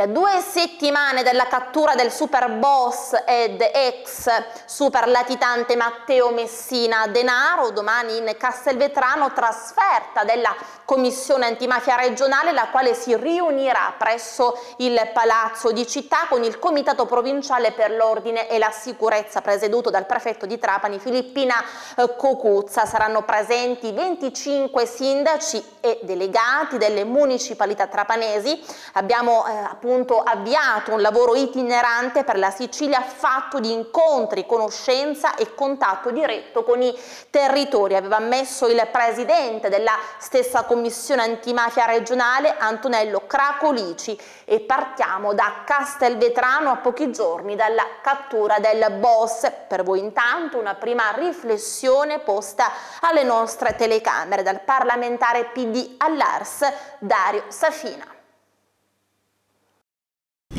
a due settimane dalla cattura del super boss ed ex super latitante Matteo Messina Denaro, domani in Castelvetrano trasferta della Commissione Antimafia regionale, la quale si riunirà presso il Palazzo di Città con il Comitato Provinciale per l'Ordine e la Sicurezza, presieduto dal prefetto di Trapani Filippina eh, Cocuzza. Saranno presenti 25 sindaci e delegati delle municipalità trapanesi. Abbiamo eh, appunto appunto avviato un lavoro itinerante per la Sicilia fatto di incontri, conoscenza e contatto diretto con i territori. Aveva messo il presidente della stessa commissione antimafia regionale Antonello Cracolici e partiamo da Castelvetrano a pochi giorni dalla cattura del boss. Per voi intanto una prima riflessione posta alle nostre telecamere dal parlamentare PD all'Ars Dario Safina.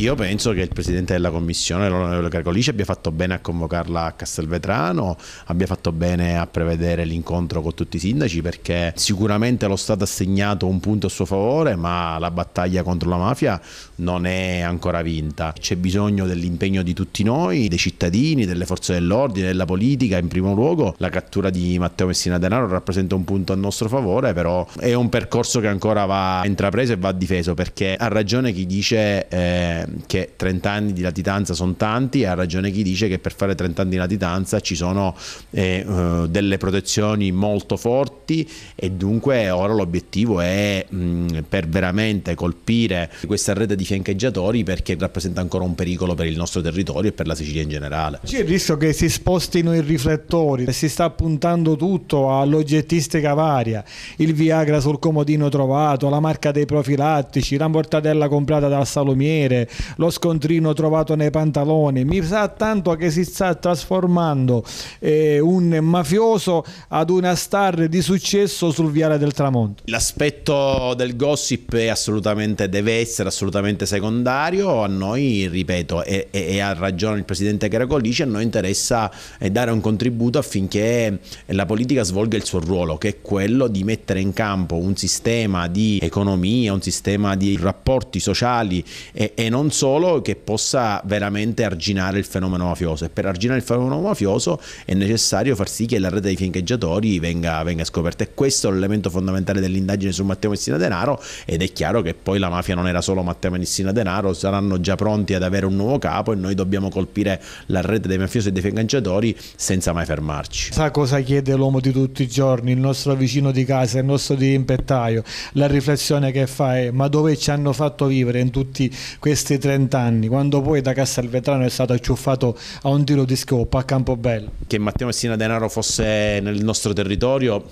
Io penso che il presidente della commissione, l'onorevole Carcolici, abbia fatto bene a convocarla a Castelvetrano, abbia fatto bene a prevedere l'incontro con tutti i sindaci perché sicuramente lo Stato ha segnato un punto a suo favore, ma la battaglia contro la mafia non è ancora vinta. C'è bisogno dell'impegno di tutti noi, dei cittadini, delle forze dell'ordine, della politica in primo luogo. La cattura di Matteo Messina Denaro rappresenta un punto a nostro favore, però è un percorso che ancora va intrapreso e va difeso perché ha ragione chi dice eh, che 30 anni di latitanza sono tanti e ha ragione chi dice che per fare 30 anni di latitanza ci sono eh, eh, delle protezioni molto forti e dunque ora l'obiettivo è mh, per veramente colpire questa rete di fiancheggiatori perché rappresenta ancora un pericolo per il nostro territorio e per la Sicilia in generale. C'è il rischio che si spostino i riflettori, si sta puntando tutto all'oggettistica varia, il Viagra sul comodino trovato, la marca dei profilattici, la mortadella comprata dal salumiere, lo scontrino trovato nei pantaloni. Mi sa tanto che si sta trasformando eh, un mafioso ad una star di successo sul viale del tramonto. L'aspetto del gossip è assolutamente, deve essere assolutamente secondario. A noi, ripeto, e, ha ragione il presidente Caracolici, a noi interessa eh, dare un contributo affinché eh, la politica svolga il suo ruolo, che è quello di mettere in campo un sistema di economia, un sistema di rapporti sociali e, e non solo che possa veramente arginare il fenomeno mafioso. E per arginare il fenomeno mafioso è necessario far sì che la rete dei fiancheggiatori venga, venga scoperta. E questo è l'elemento fondamentale dell'indagine su Matteo Messina Denaro. Ed è chiaro che poi la mafia non era solo Matteo Messina Denaro, saranno già pronti ad avere un nuovo capo e noi dobbiamo colpire la rete dei mafiosi e dei fiancheggiatori senza mai fermarci. Sa cosa chiede l'uomo di tutti i giorni, il nostro vicino di casa, il nostro dirimpettaio? La riflessione che fa è ma dove ci hanno fatto vivere in tutti questi questi 30 anni, quando poi da Castelvetrano è stato acciuffato a un tiro di scopo a Campobello. Che Matteo Messina Denaro fosse nel nostro territorio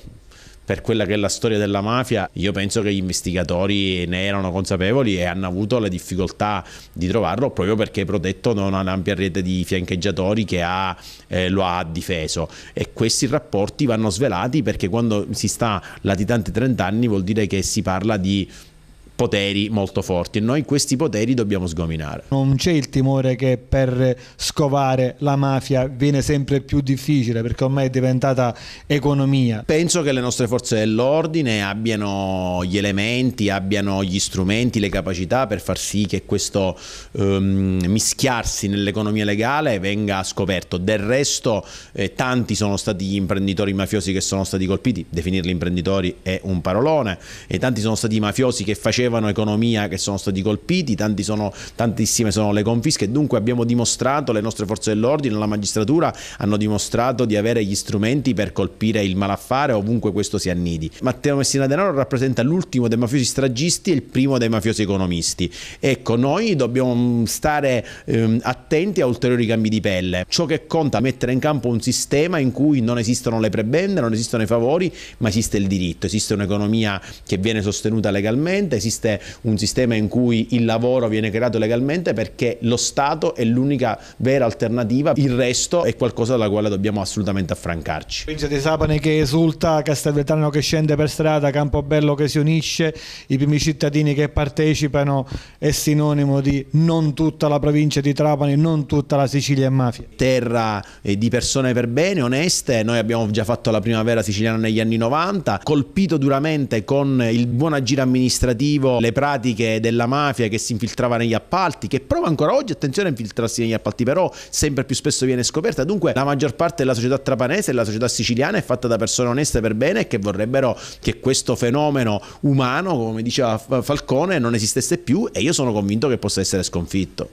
per quella che è la storia della mafia, io penso che gli investigatori ne erano consapevoli e hanno avuto le difficoltà di trovarlo proprio perché Protetto non ha un'ampia rete di fiancheggiatori che ha, eh, lo ha difeso e questi rapporti vanno svelati perché quando si sta latitanti 30 anni vuol dire che si parla di poteri molto forti e noi questi poteri dobbiamo sgominare. Non c'è il timore che per scovare la mafia viene sempre più difficile perché ormai è diventata economia. Penso che le nostre forze dell'ordine abbiano gli elementi, abbiano gli strumenti, le capacità per far sì che questo um, mischiarsi nell'economia legale venga scoperto. Del resto eh, tanti sono stati gli imprenditori mafiosi che sono stati colpiti, definirli imprenditori è un parolone, e tanti sono stati i mafiosi che facevano avevano economia che sono stati colpiti, sono, tantissime sono le confische, dunque abbiamo dimostrato, le nostre forze dell'ordine, la magistratura hanno dimostrato di avere gli strumenti per colpire il malaffare ovunque questo si annidi. Matteo Messina Denaro rappresenta l'ultimo dei mafiosi stragisti e il primo dei mafiosi economisti. Ecco, noi dobbiamo mm, stare ehm, attenti a ulteriori cambi di pelle. Ciò che conta è mettere in campo un sistema in cui non esistono le prebende, non esistono i favori, ma esiste il diritto, esiste un'economia che viene sostenuta legalmente, esiste esiste un sistema in cui il lavoro viene creato legalmente perché lo Stato è l'unica vera alternativa, il resto è qualcosa dalla quale dobbiamo assolutamente affrancarci. Provincia di Sapani che esulta, Castelvetrano che scende per strada, Campobello che si unisce, i primi cittadini che partecipano è sinonimo di non tutta la provincia di Trapani, non tutta la Sicilia è mafia. Terra eh, di persone per bene, oneste, noi abbiamo già fatto la primavera siciliana negli anni 90, colpito duramente con il buon agire amministrativo pubblico le pratiche della mafia che si infiltrava negli appalti, che prova ancora oggi, attenzione, a infiltrarsi negli appalti, però sempre più spesso viene scoperta. Dunque la maggior parte della società trapanese e della società siciliana è fatta da persone oneste per bene e che vorrebbero che questo fenomeno umano, come diceva Falcone, non esistesse più e io sono convinto che possa essere sconfitto.